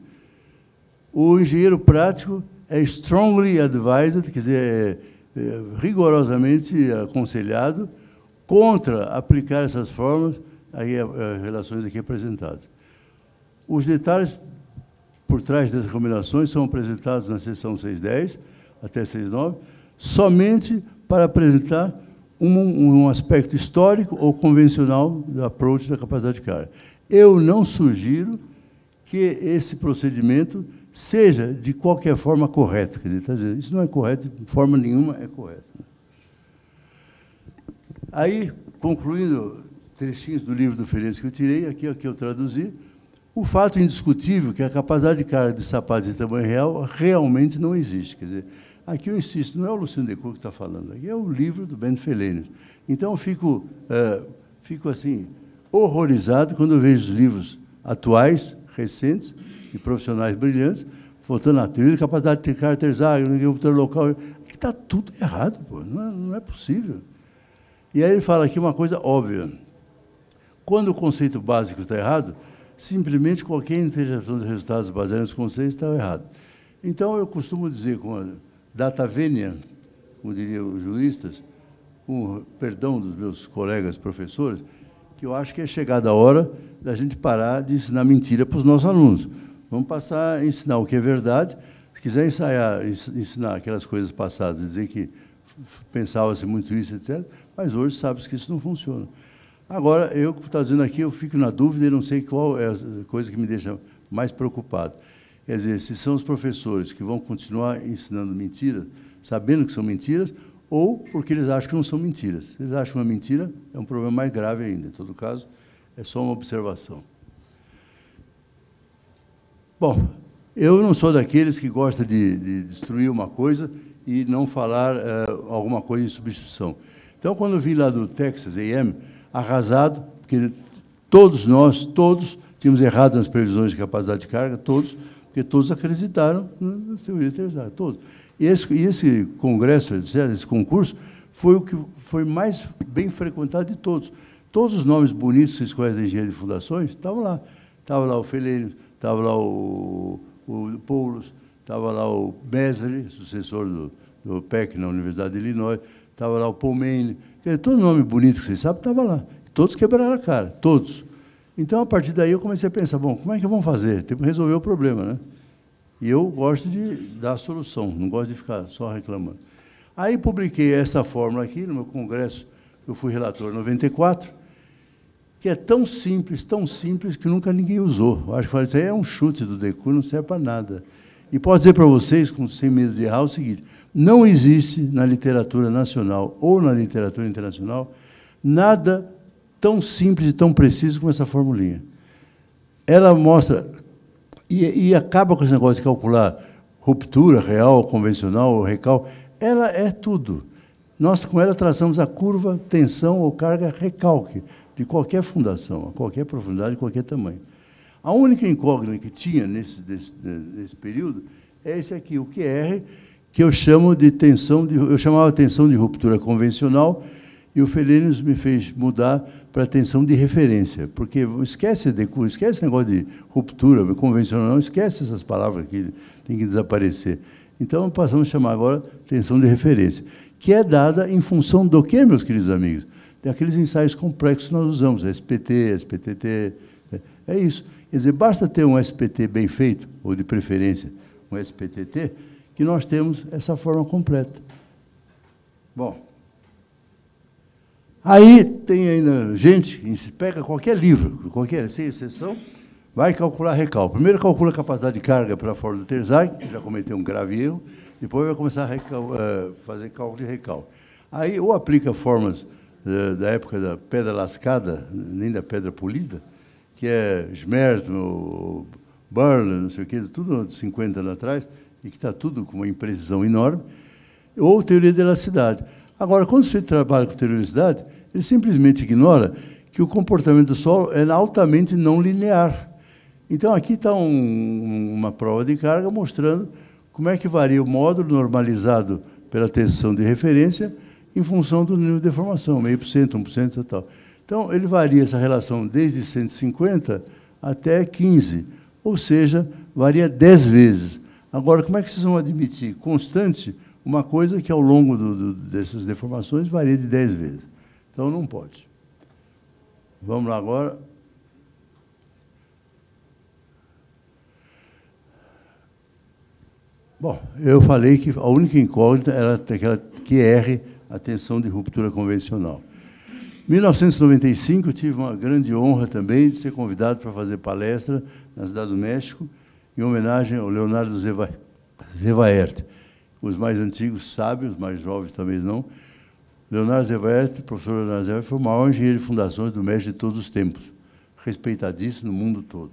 O engenheiro prático é strongly advised, quer dizer, é, é, rigorosamente aconselhado contra aplicar essas formas aí, eh, eh, relações aqui apresentadas. Os detalhes por trás das recomendações são apresentados na seção 610 até 69, somente para apresentar um, um aspecto histórico ou convencional do approach da capacidade de carga. Eu não sugiro que esse procedimento seja de qualquer forma correto. Quer dizer, tá dizendo, isso não é correto, de forma nenhuma é correto. Aí, concluindo trechinhos do livro do Ferenc que eu tirei, aqui é que eu traduzi, o fato indiscutível é que a capacidade de cara de sapato de tamanho real realmente não existe. Quer dizer, aqui eu insisto, não é o Luciano Decou que está falando, aqui é o livro do Ben Felênios. Então, eu fico, uh, fico assim, horrorizado quando eu vejo os livros atuais, recentes, de profissionais brilhantes, faltando a trilha, capacidade de caracterizar, computador local. Aqui está tudo errado, pô. Não é, não é possível. E aí ele fala aqui uma coisa óbvia. Quando o conceito básico está errado, simplesmente qualquer interpretação de resultados baseada nos conceitos está errado. Então, eu costumo dizer, com a data vênia, como diriam os juristas, com o perdão dos meus colegas professores, que eu acho que é chegada a hora da gente parar de ensinar mentira para os nossos alunos. Vamos passar a ensinar o que é verdade. Se quiser ensaiar, ensinar aquelas coisas passadas, dizer que pensava-se muito isso, etc., mas hoje sabe-se que isso não funciona. Agora, eu que estou tá dizendo aqui, eu fico na dúvida e não sei qual é a coisa que me deixa mais preocupado. Quer dizer, se são os professores que vão continuar ensinando mentiras, sabendo que são mentiras, ou porque eles acham que não são mentiras. Se eles acham uma mentira, é um problema mais grave ainda. Em todo caso, é só uma observação. Bom, eu não sou daqueles que gosta de, de destruir uma coisa e não falar uh, alguma coisa em substituição. Então, quando eu vim lá do Texas A&M, arrasado, porque todos nós, todos, tínhamos errado nas previsões de capacidade de carga, todos, porque todos acreditaram na teoria terzária, todos. E esse, e esse congresso, etc., esse concurso, foi o que foi mais bem frequentado de todos. Todos os nomes bonitos das escolas de engenharia de fundações estavam lá. Estava lá o Felênio, estava lá o, o Poulos, estava lá o Mesre, sucessor do, do PEC na Universidade de Illinois, estava lá o Paul todo nome bonito que vocês sabem estava lá. Todos quebraram a cara, todos. Então, a partir daí, eu comecei a pensar, bom, como é que vamos fazer? Temos que resolver o problema, né? E eu gosto de dar a solução, não gosto de ficar só reclamando. Aí publiquei essa fórmula aqui no meu congresso, eu fui relator em 94, que é tão simples, tão simples, que nunca ninguém usou. Eu acho que isso aí é um chute do Decu, não serve para nada. E posso dizer para vocês, com, sem medo de errar, o seguinte, não existe na literatura nacional ou na literatura internacional nada tão simples e tão preciso como essa formulinha. Ela mostra e, e acaba com esse negócio de calcular ruptura real, convencional ou recal. Ela é tudo. Nós, com ela, traçamos a curva, tensão ou carga recalque de qualquer fundação, a qualquer profundidade, qualquer tamanho. A única incógnita que tinha nesse, desse, nesse período é esse aqui, o que R que eu chamo de tensão, de, eu chamava tensão de ruptura convencional, e o Felênios me fez mudar para tensão de referência, porque esquece de esquece negócio de ruptura convencional, esquece essas palavras que tem que desaparecer. Então passamos a chamar agora tensão de referência, que é dada em função do quê, meus queridos amigos? Daqueles ensaios complexos que nós usamos, SPT, SPTT, né? é isso. Quer dizer, basta ter um SPT bem feito, ou de preferência um SPTT, que nós temos essa forma completa. Bom. Aí tem ainda gente, pega qualquer livro, qualquer, sem exceção, vai calcular recálculo. Primeiro calcula a capacidade de carga para fora do Terzai, que já cometeu um grave erro, depois vai começar a recal, eh, fazer cálculo de recálculo. Aí ou aplica formas eh, da época da pedra lascada, nem da pedra polida, que é Schmerz, Burle, não sei o que, tudo de 50 anos atrás, e que está tudo com uma imprecisão enorme, ou teoria da elasticidade. Agora, quando você trabalha com teoria da elasticidade, ele simplesmente ignora que o comportamento do solo é altamente não linear. Então, aqui está um, uma prova de carga mostrando como é que varia o módulo normalizado pela tensão de referência em função do nível de deformação, meio por cento, um por cento, tal. Então, ele varia essa relação desde 150 até 15, ou seja, varia 10 vezes. Agora, como é que vocês vão admitir constante uma coisa que, ao longo do, do, dessas deformações, varia de 10 vezes? Então, não pode. Vamos lá agora. Bom, eu falei que a única incógnita era aquela que erre a tensão de ruptura convencional. Em 1995, tive uma grande honra também de ser convidado para fazer palestra na Cidade do México em homenagem ao Leonardo Zeva, Zevaert. Os mais antigos sabem, os mais jovens talvez não. Leonardo Zevaert, professor Leonardo Zevaert, foi o maior engenheiro de fundações do MES de todos os tempos, respeitadíssimo no mundo todo.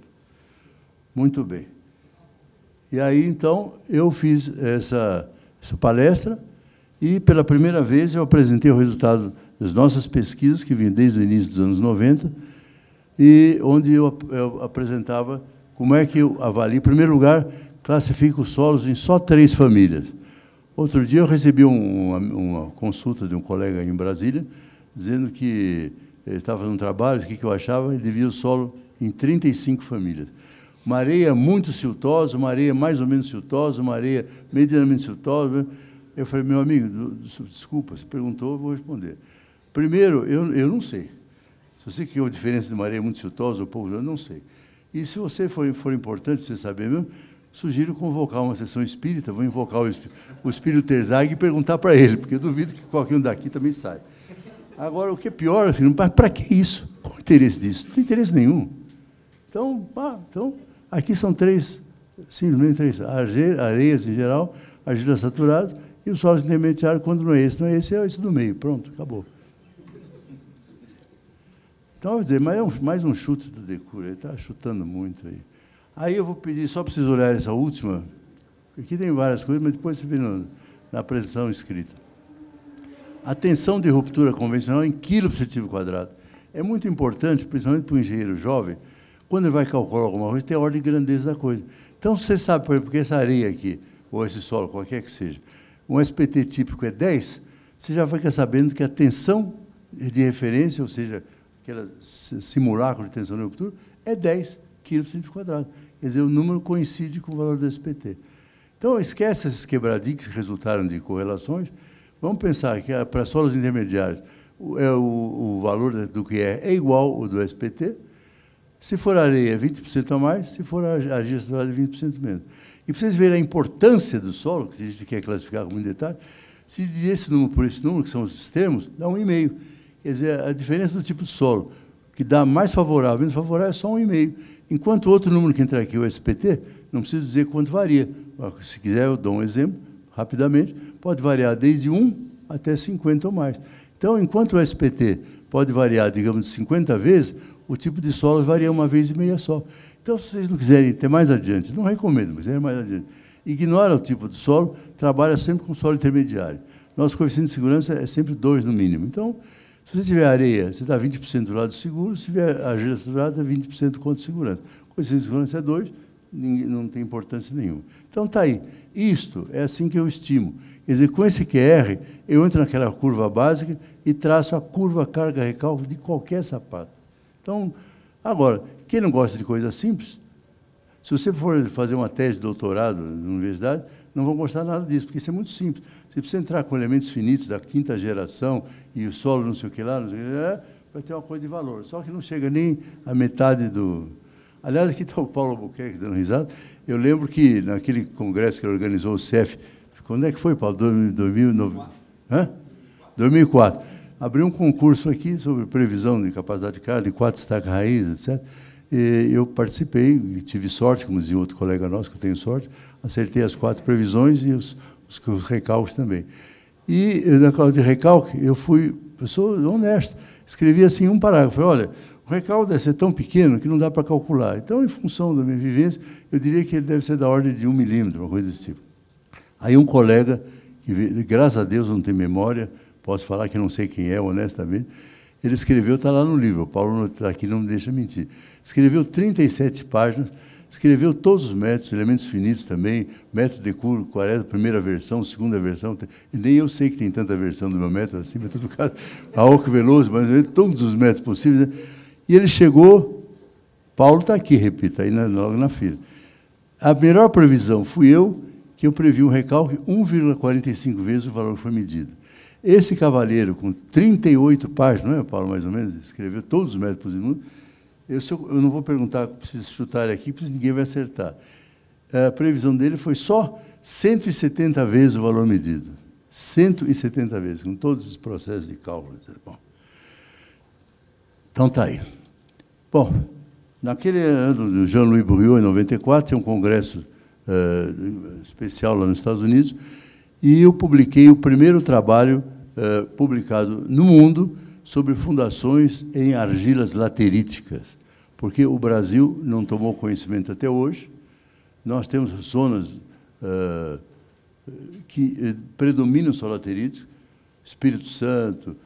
Muito bem. E aí, então, eu fiz essa, essa palestra e, pela primeira vez, eu apresentei o resultado das nossas pesquisas, que vinham desde o início dos anos 90, e onde eu, eu apresentava como é que eu avalio? Em primeiro lugar, classifico solos em só três famílias. Outro dia eu recebi uma, uma, consulta de um colega em Brasília, dizendo que ele estava fazendo um trabalho, o que, que eu achava, ele devia o solo em 35 famílias. Uma areia muito siltosa, uma areia mais ou menos siltosa, uma areia medianamente siltosa. Eu falei, meu amigo, desculpa, se perguntou, eu vou responder. Primeiro, eu, eu não sei. Se você que a diferença de uma areia muito siltosa ou pouco, eu não sei. E se você for, for importante, você saber mesmo, sugiro convocar uma sessão espírita, vou invocar o, o espírito Terzag e perguntar para ele, porque eu duvido que qualquer um daqui também saiba. Agora, o que é pior, filho, assim, para que isso? Qual o interesse disso? Não tem interesse nenhum. Então, ah, então aqui são três, simplesmente três, areias em geral, argila saturada, e o solo intermediário, quando não é esse, não é esse, é esse do meio. Pronto, acabou. Então, eu vou dizer, mas é um, mais um chute do Decura, ele está chutando muito aí. Aí eu vou pedir só para vocês olharem essa última, aqui tem várias coisas, mas depois você vê no, na apresentação escrita. A tensão de ruptura convencional em quilo por quadrado. É muito importante, principalmente para o engenheiro jovem, quando ele vai calcular alguma coisa, tem a ordem de grandeza da coisa. Então, você sabe, por exemplo, que essa areia aqui, ou esse solo, qualquer que seja, um SPT típico é 10, você já fica sabendo que a tensão de referência, ou seja, aquele simulacro de tensão neurocultura, é 10 quilos por centímetro quadrado. Quer dizer, o número coincide com o valor do SPT. Então, esquece esses quebradinhos que resultaram de correlações. Vamos pensar que ah, para solos intermediários é o, o valor do que é, é igual ao do SPT. Se for areia, 20% a mais. Se for argila saturada, 20% menos. E para vocês verem a importância do solo, que a gente quer classificar com muito detalhe, se dividir esse número por esse número, que são os extremos, dá 1,5. Quer dizer, a diferença do tipo de solo, que dá mais favorável, menos favorável, é só 1,5. Enquanto o outro número que entrar aqui, é o SPT, não preciso dizer quanto varia. Se quiser, eu dou um exemplo, rapidamente. Pode variar desde 1 até 50 ou mais. Então, enquanto o SPT pode variar, digamos, 50 vezes, o tipo de solo varia uma vez e meia só. Então, se vocês não quiserem ter mais adiante, não recomendo, mas é mais adiante. Ignora o tipo de solo, trabalha sempre com solo intermediário. Nosso coeficiente de segurança é sempre 2 no mínimo. Então, se você tiver areia, você dá tá 20% do lado seguro, se tiver areia saturada, 20% contra segurança. Coisa de segurança é 2, não tem importância nenhuma. Então está aí. Isto é assim que eu estimo. Quer dizer, com esse QR, eu entro naquela curva básica e traço a curva carga recalque de qualquer sapato. Então, agora, quem não gosta de coisa simples, se você for fazer uma tese de doutorado na universidade, não vão gostar nada disso, porque isso é muito simples. Você precisa entrar com elementos finitos da quinta geração e o solo não sei o que lá, não sei o que lá, é, para ter uma coisa de valor. Só que não chega nem a metade do... Aliás, aqui está o Paulo Albuquerque dando risada. Eu lembro que naquele congresso que ele organizou o CEF, quando é que foi, Paulo? 2009? 2004. Abriu um concurso aqui sobre previsão de capacidade de carga, de quatro estacas raiz, etc. E eu participei, tive sorte, como dizia outro colega nosso, que eu tenho sorte, acertei as quatro previsões e os, os, os recalques também. E, na causa de recalque, eu fui pessoa honesta, escrevi assim um parágrafo, falei: olha, o recalque deve ser tão pequeno que não dá para calcular. Então, em função da minha vivência, eu diria que ele deve ser da ordem de um milímetro, uma coisa desse tipo. Aí um colega, que graças a Deus não tem memória, posso falar que não sei quem é, honestamente, ele escreveu, está lá no livro, o Paulo está aqui, não me deixa mentir. Escreveu 37 páginas, escreveu todos os métodos, elementos finitos também, método de cura, qual é a primeira versão, segunda versão, nem eu sei que tem tanta versão do meu método assim, mas todo caso, Oco Veloso, mas todos os métodos possíveis. Né? E ele chegou, Paulo está aqui, repita, aí na, logo na fila. A melhor previsão fui eu, que eu previ um recalque 1,45 vezes o valor que foi medido. Esse cavalheiro, com 38 páginas, não é, Paulo, mais ou menos, escreveu todos os métodos do mundo. Eu, eu, eu, não vou perguntar, preciso chutar aqui, porque ninguém vai acertar. A previsão dele foi só 170 vezes o valor medido. 170 vezes, com todos os processos de cálculo. Bom, então está aí. Bom, naquele ano do Jean-Louis Bourriot, em 94, tinha um congresso uh, especial lá nos Estados Unidos, e eu publiquei o primeiro trabalho eh, publicado no mundo sobre fundações em argilas lateríticas, porque o Brasil não tomou conhecimento até hoje. Nós temos zonas eh, que eh, predominam só lateríticos, Espírito Santo,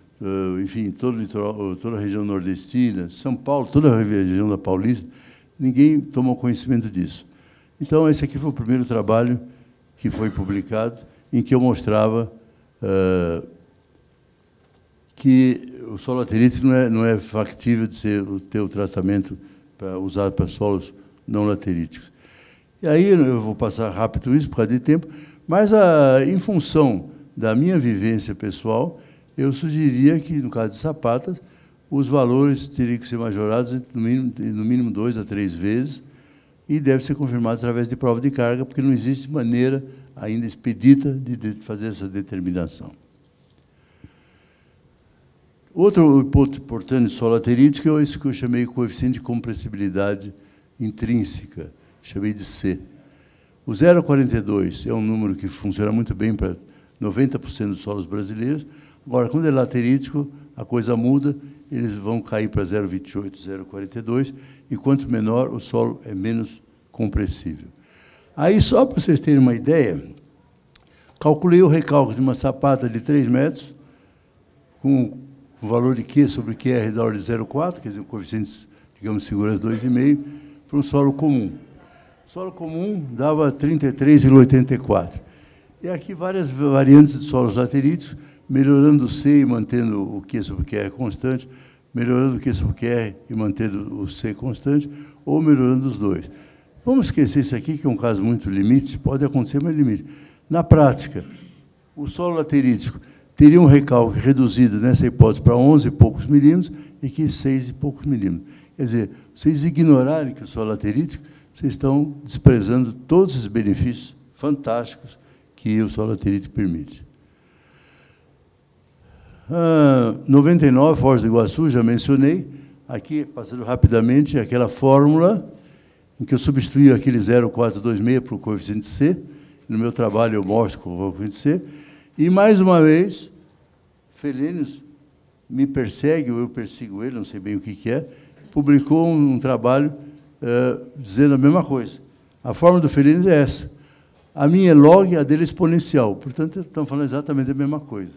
enfim, todo litoral, toda a região nordestina, São Paulo, toda a região da Paulista, ninguém tomou conhecimento disso. Então, esse aqui foi o primeiro trabalho que foi publicado, em que eu mostrava uh, que o solo laterite não é, não é factível de ser o teu tratamento para usar para solos não lateríticos. E aí né, eu vou passar rápido isso por causa de tempo, mas a, em função da minha vivência pessoal, eu sugeriria que, no caso de sapatas, os valores teriam que ser majorados no mínimo, no mínimo dois a três vezes e deve ser confirmado através de prova de carga, porque não existe maneira ainda expedita de fazer essa determinação. Outro ponto importante laterítico é isso que eu chamei de coeficiente de compressibilidade intrínseca, chamei de C. O 0,42 é um número que funciona muito bem para 90% dos solos brasileiros. Agora, quando é laterítico, a coisa muda, eles vão cair para 0,28, 0,42, e quanto menor, o solo é menos compressível. Aí, só para vocês terem uma ideia, calculei o recalque de uma sapata de 3 metros, com o valor de Q sobre QR da ordem de 0,4, quer dizer, o coeficiente, digamos, segurança 2,5, para um solo comum. solo comum dava 33,84. E aqui várias variantes de solos lateríticos, melhorando o C e mantendo o Q sobre QR constante, melhorando o Q sobre QR e mantendo o C constante, ou melhorando os dois. Vamos esquecer isso aqui, que é um caso muito limite, pode acontecer, mas limite. Na prática, o solo laterítico teria um recalque reduzido nessa hipótese para 11 e poucos milímetros e aqui 6 e poucos milímetros. Quer dizer, vocês ignorarem que o solo laterítico, vocês estão desprezando todos os benefícios fantásticos que o solo laterítico permite. Ah, 99, Foz do Iguaçu, já mencionei. Aqui, passando rapidamente, aquela fórmula em que eu substituí aquele 0,426 para o coeficiente C. No meu trabalho eu mostro o coeficiente C. E mais uma vez, Felênios me persegue, ou eu persigo ele, não sei bem o que, que é, publicou um, um trabalho eh, dizendo a mesma coisa. A forma do Felênios é essa. A minha é log, a dele é exponencial. Portanto, estão falando exatamente a mesma coisa.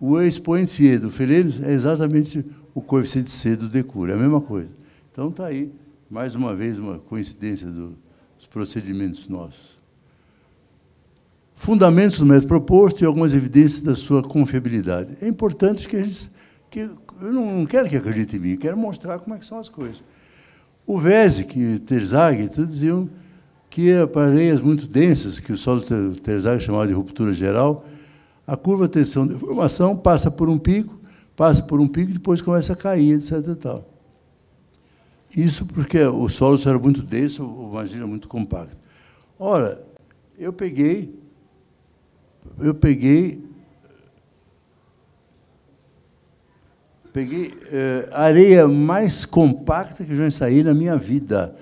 O expoente E do Felênios é exatamente o coeficiente C do Decur, é a mesma coisa. Então, está aí, mais uma vez, uma coincidência do, dos procedimentos nossos fundamentos do método proposto e algumas evidências da sua confiabilidade. É importante que eles... Que, eu não, quero que acredite em mim, quero mostrar como é que são as coisas. O Vesic e Terzaghi tudo diziam que para areias muito densas, que o solo Terzaghi chamava de ruptura geral, a curva de tensão de deformação passa por um pico, passa por um pico e depois começa a cair, etc. E tal. Isso porque o solo era muito denso, o argila muito compacto. Ora, eu peguei eu peguei. Peguei é, a areia mais compacta que eu já ensaiei na minha vida.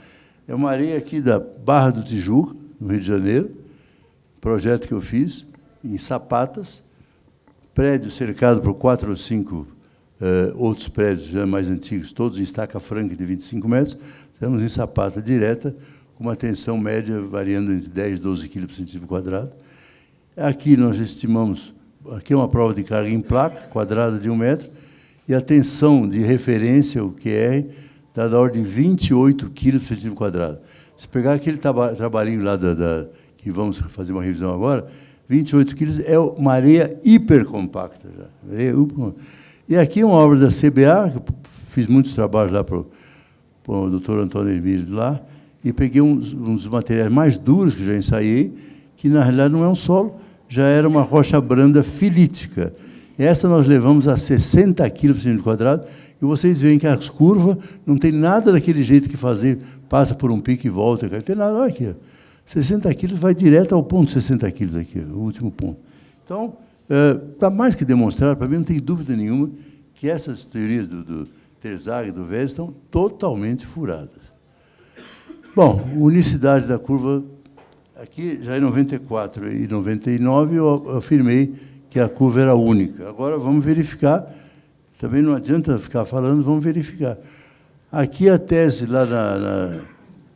É uma areia aqui da Barra do Tijuca, no Rio de Janeiro, projeto que eu fiz, em Sapatas, prédio cercado por quatro ou cinco é, outros prédios já mais antigos, todos em estaca franca de 25 metros, estamos em sapata direta, com uma tensão média variando entre 10 e 12 quilos por centímetro quadrado Aqui nós estimamos, aqui é uma prova de carga em placa, quadrada de um metro, e a tensão de referência, o QR, está da ordem de 28 quilos por centímetro quadrado. Se pegar aquele trabalhinho lá da, da, que vamos fazer uma revisão agora, 28 quilos é uma areia hipercompacta. Já. Areia E aqui é uma obra da CBA, que eu fiz muitos trabalhos lá para o doutor Antônio Emílio lá, e peguei uns, uns materiais mais duros que já ensaiei, que na realidade não é um solo, já era uma rocha branda filítica. Essa nós levamos a 60 kg por centímetro quadrado, e vocês veem que as curvas não tem nada daquele jeito que fazer, passa por um pico e volta, não tem nada, olha aqui. 60 quilos vai direto ao ponto 60 quilos aqui, o último ponto. Então, está eh, é, mais que demonstrado, para mim não tem dúvida nenhuma, que essas teorias do, do Terzag e do Vélez estão totalmente furadas. Bom, unicidade da curva Aqui, já é em 94 e 99, eu afirmei que a curva era única. Agora vamos verificar. Também não adianta ficar falando, vamos verificar. Aqui a tese lá na, na,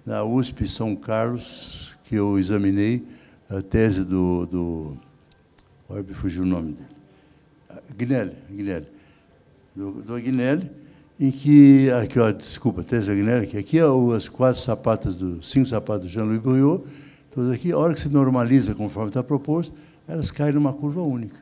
na USP São Carlos, que eu examinei, a tese do... do agora me fugiu o nome dele. Agnelli, Agnelli. Do, do Agnelli, em que... Aqui, ó, desculpa, a tese da Agnelli, que aqui é as quatro sapatas, do, cinco sapatos do Jean-Louis Bourriot, todas então, aqui, a hora que se normaliza conforme está proposto, elas caem numa curva única.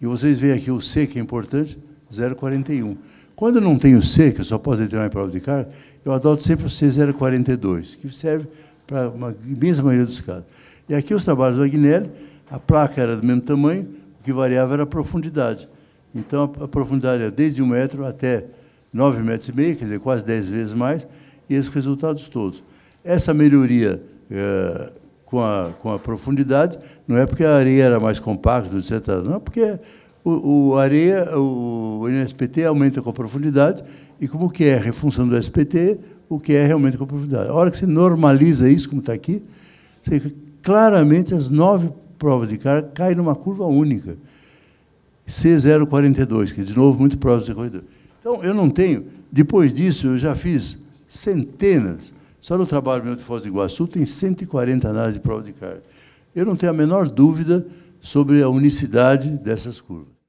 E vocês veem aqui o C, que é importante, 0,41. Quando eu não tenho C, que eu só posso determinar em prova de carga, eu adoto sempre o C042, que serve para a mesma maioria dos casos. E aqui os trabalhos do Agnelli, a placa era do mesmo tamanho, o que variava era a profundidade. Então, a profundidade era desde 1 metro até 9 metros e meio, quer dizer, quase 10 vezes mais, e esses resultados todos. Essa melhoria eh, com a, com a profundidade, não é porque a areia era mais compacta, etc. Não, porque o, o areia, o NSPT aumenta com a profundidade e como que é a função do SPT, o que é realmente com a profundidade. A hora que você normaliza isso, como está aqui, você, claramente as nove provas de carga caem numa curva única. C042, que é de novo muito próximo de corredor. Então, eu não tenho. Depois disso, eu já fiz centenas só no trabalho meu de Foz do Iguaçu tem 140 análises de prova de carga. Eu não tenho a menor dúvida sobre a unicidade dessas curvas.